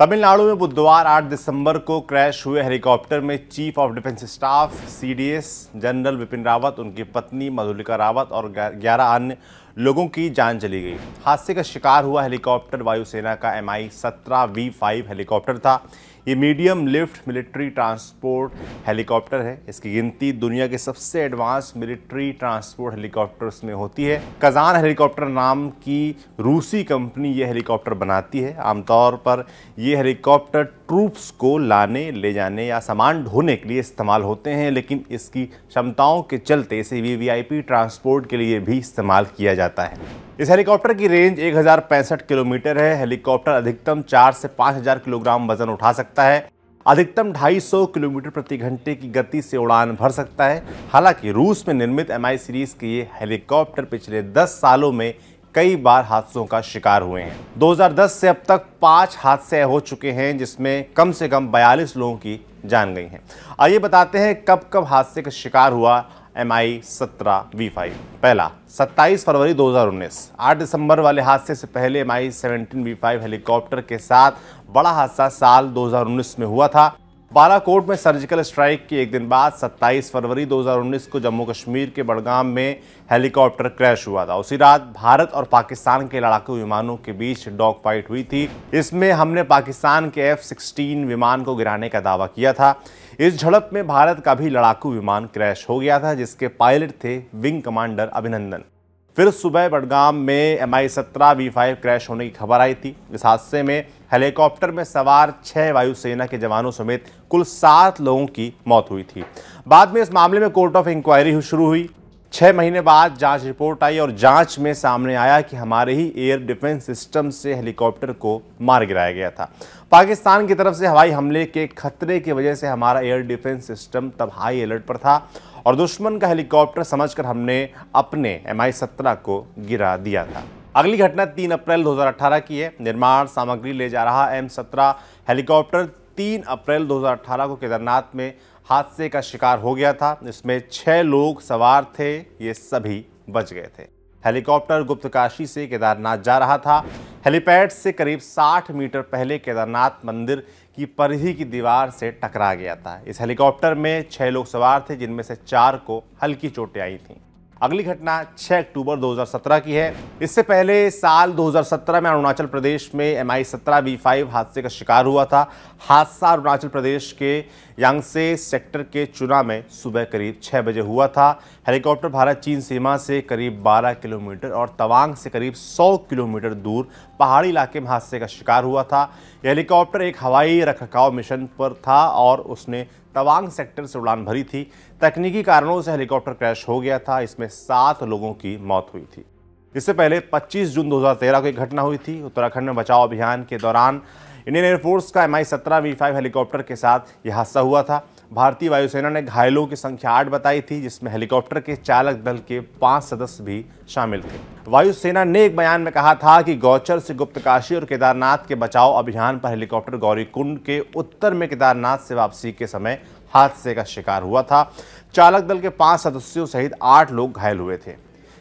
तमिलनाडु में बुधवार 8 दिसंबर को क्रैश हुए हेलीकॉप्टर में chief of defence staff CDS general Bipin Rawat उनकी पत्नी मधुलिका रावत और 11 अन्य लोगों की जान चली गई हादसे का शिकार हुआ हेलीकॉप्टर वायुसेना का एम आई सत्रह वी फाइव हेलीकॉप्टर था ये medium lift military transport helicopter है इसकी गिनती दुनिया के सबसे एडवांस मिलिट्री ट्रांसपोर्ट हेलीकॉप्टर्स में होती है कजान हेलीकॉप्टर नाम की रूसी कंपनी ये हेलीकॉप्टर बनाती है आमतौर पर ये हेलीकॉप्टर ट्रूप्स को लाने ले जाने या सामान ढोने के लिए इस्तेमाल होते हैं लेकिन इसकी क्षमताओं के चलते इसे वी वीवीआईपी ट्रांसपोर्ट के लिए भी इस्तेमाल किया जाता है इस हेलीकॉप्टर की रेंज एक किलोमीटर है हेलीकॉप्टर अधिकतम चार से पाँच हज़ार किलोग्राम वजन उठा सकता है अधिकतम 250 किलोमीटर प्रति घंटे की गति से उड़ान भर सकता है हालांकि रूस में निर्मित एम सीरीज़ के ये हेलीकॉप्टर पिछले 10 सालों में कई बार हादसों का शिकार हुए हैं 2010 से अब तक पांच हादसे हो चुके हैं जिसमें कम से कम 42 लोगों की जान गई हैं आइए बताते हैं कब कब हादसे का शिकार हुआ एम आई सत्रह वी फाइव पहला 27 फरवरी 2019 8 दिसंबर वाले हादसे से पहले M I seventeen V five helicopter के साथ बड़ा हादसा साल 2019 में हुआ था बालाकोट में सर्जिकल स्ट्राइक के एक दिन बाद 27 फरवरी 2019 को जम्मू कश्मीर के बड़गाम में हेलीकॉप्टर क्रैश हुआ था उसी रात भारत और पाकिस्तान के लड़ाकू विमानों के बीच डॉग फाइट हुई थी इसमें हमने पाकिस्तान के एफ सिक्सटीन विमान को गिराने का दावा किया था इस झड़प में भारत का भी लड़ाकू विमान क्रैश हो गया था जिसके पायलट थे विंग कमांडर अभिनंदन फिर सुबह बडगाम में एम आई सत्रह वी फाइव क्रैश होने की खबर आई थी इस हादसे में हेलीकॉप्टर में सवार छह वायुसेना के जवानों समेत कुल सात लोगों की मौत हुई थी बाद में इस मामले में कोर्ट ऑफ इंक्वायरी शुरू हुई छः महीने बाद जांच रिपोर्ट आई और जांच में सामने आया कि हमारे ही एयर डिफेंस सिस्टम से हेलीकॉप्टर को मार गिराया गया था पाकिस्तान की तरफ से हवाई हमले के खतरे की वजह से हमारा एयर डिफेंस सिस्टम तब हाई अलर्ट पर था और दुश्मन का हेलीकॉप्टर समझकर हमने अपने एम आई को गिरा दिया था अगली घटना 3 अप्रैल 2018 की है निर्माण सामग्री ले जा रहा एम सत्रह हेलीकॉप्टर 3 अप्रैल 2018 को केदारनाथ में हादसे का शिकार हो गया था इसमें छः लोग सवार थे ये सभी बच गए थे हेलीकॉप्टर गुप्तकाशी से केदारनाथ जा रहा था हेलीपैड से करीब 60 मीटर पहले केदारनाथ मंदिर की परिधि की दीवार से टकरा गया था इस हेलीकॉप्टर में छः लोग सवार थे जिनमें से चार को हल्की चोटें आई थीं अगली घटना 6 अक्टूबर 2017 की है इससे पहले साल 2017 में अरुणाचल प्रदेश में एम आई सत्रह बी फाइव हादसे का शिकार हुआ था हादसा अरुणाचल प्रदेश के यांगसे सेक्टर के चुना में सुबह करीब 6 बजे हुआ था हेलीकॉप्टर भारत चीन सीमा से करीब 12 किलोमीटर और तवांग से करीब 100 किलोमीटर दूर पहाड़ी इलाके में हादसे का शिकार हुआ था हेलीकॉप्टर एक हवाई रखरखाव मिशन पर था और उसने तवांग सेक्टर से उड़ान भरी थी तकनीकी कारणों से हेलीकॉप्टर क्रैश हो गया था इसमें सात लोगों की मौत हुई थी इससे पहले 25 जून 2013 को एक घटना हुई थी उत्तराखंड में बचाव अभियान के दौरान इंडियन एयरफोर्स का एम आई सत्रह वी फाइव हेलीकॉप्टर के साथ यह हादसा हुआ था भारतीय वायुसेना ने घायलों की संख्या आठ बताई थी जिसमें हेलीकॉप्टर के चालक दल के पांच सदस्य भी शामिल थे वायुसेना ने एक बयान में कहा था कि गौचर से गुप्तकाशी और केदारनाथ के बचाव अभियान पर हेलीकॉप्टर गौरीकुंड के उत्तर में केदारनाथ से वापसी के समय हादसे का शिकार हुआ था चालक दल के पांच सदस्यों सहित आठ लोग घायल हुए थे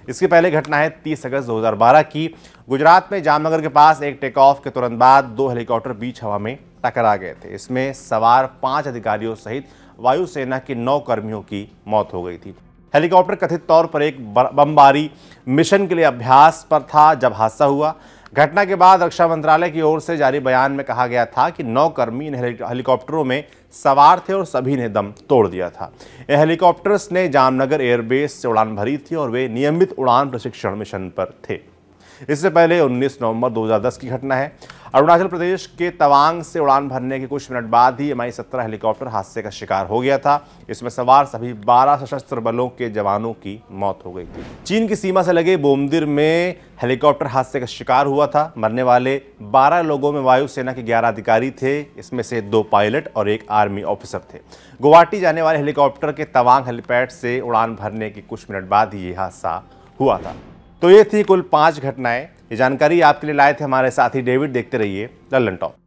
इसके पहले घटना है तीस अगस्त दो की गुजरात में जामनगर के पास एक टेकऑफ के तुरंत बाद दो हेलीकॉप्टर बीच हवा में टकरा गए थे इसमें सवार पांच अधिकारियों सहित वायुसेना के नौ कर्मियों की मौत हो गई थी हेलीकॉप्टर कथित तौर पर एक बमबारी मिशन के लिए अभ्यास पर था जब हादसा हुआ घटना के बाद रक्षा मंत्रालय की ओर से जारी बयान में कहा गया था कि नौ कर्मी इन हेलीकॉप्टरों में सवार थे और सभी ने दम तोड़ दिया था इन हेलीकॉप्टर्स ने जामनगर एयरबेस से उड़ान भरी थी और वे नियमित उड़ान प्रशिक्षण मिशन पर थे इससे पहले 19 नवंबर 2010 की घटना है अरुणाचल प्रदेश के तवांग से उड़ान भरने के कुछ मिनट बाद ही एम आई हेलीकॉप्टर हादसे का शिकार हो गया था इसमें सवार सभी 12 सशस्त्र बलों के जवानों की मौत हो गई थी चीन की सीमा से लगे बोमदिर में हेलीकॉप्टर हादसे का शिकार हुआ था मरने वाले 12 लोगों में वायुसेना के 11 अधिकारी थे इसमें से दो पायलट और एक आर्मी ऑफिसर थे गुवाहाटी जाने वाले हेलीकॉप्टर के तवांग हेलीपैड से उड़ान भरने के कुछ मिनट बाद ही ये हादसा हुआ था तो ये थी कुल पाँच घटनाएं ये जानकारी आपके लिए लाए थे हमारे साथी डेविड देखते रहिए लल्लन टॉप